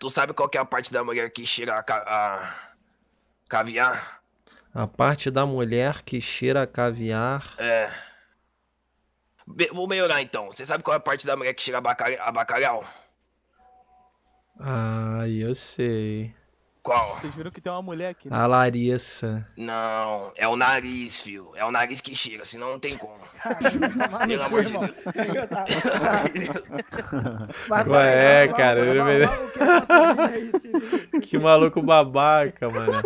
tu sabe qual é a parte da mulher que cheira a, ca a caviar? A parte da mulher que cheira a caviar. É. Be vou melhorar então. Você sabe qual é a parte da mulher que cheira a, bacalha a bacalhau? Ah, eu sei. Qual? Vocês viram que tem uma mulher aqui. Né? A Larissa. Não, é o nariz, filho. É o nariz que chega, senão não tem como. Ah, Pelo amor de Deus. Qual é, cara? Tá que maluco babaca, mano.